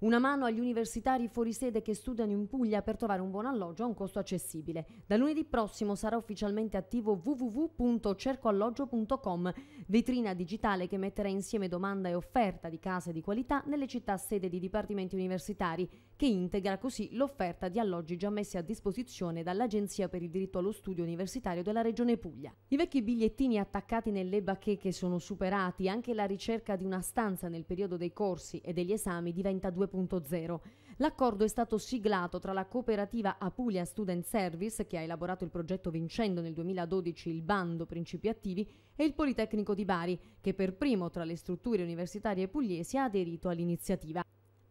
Una mano agli universitari fuori sede che studiano in Puglia per trovare un buon alloggio a un costo accessibile. Da lunedì prossimo sarà ufficialmente attivo www.cercoalloggio.com, vetrina digitale che metterà insieme domanda e offerta di case di qualità nelle città sede di dipartimenti universitari, che integra così l'offerta di alloggi già messi a disposizione dall'Agenzia per il diritto allo studio universitario della Regione Puglia. I vecchi bigliettini attaccati nelle bacheche sono superati, anche la ricerca di una stanza nel periodo dei corsi e degli esami diventa due 4.0. L'accordo è stato siglato tra la cooperativa Apulia Student Service, che ha elaborato il progetto vincendo nel 2012 il bando Principi Attivi, e il Politecnico di Bari, che per primo tra le strutture universitarie pugliesi ha aderito all'iniziativa.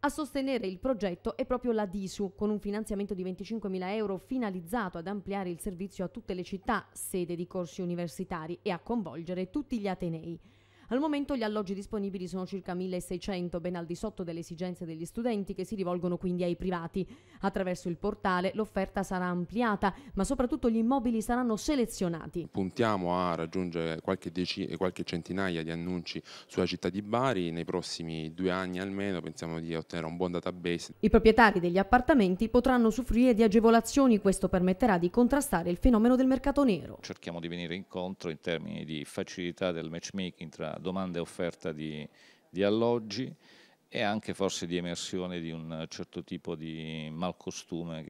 A sostenere il progetto è proprio la DISU, con un finanziamento di 25.000 euro finalizzato ad ampliare il servizio a tutte le città, sede di corsi universitari, e a coinvolgere tutti gli Atenei. Al momento gli alloggi disponibili sono circa 1600, ben al di sotto delle esigenze degli studenti che si rivolgono quindi ai privati. Attraverso il portale l'offerta sarà ampliata, ma soprattutto gli immobili saranno selezionati. Puntiamo a raggiungere qualche, qualche centinaia di annunci sulla città di Bari nei prossimi due anni almeno, pensiamo di ottenere un buon database. I proprietari degli appartamenti potranno soffrire di agevolazioni, questo permetterà di contrastare il fenomeno del mercato nero. Cerchiamo di venire incontro in termini di facilità del matchmaking tra domanda e offerta di, di alloggi e anche forse di emersione di un certo tipo di malcostume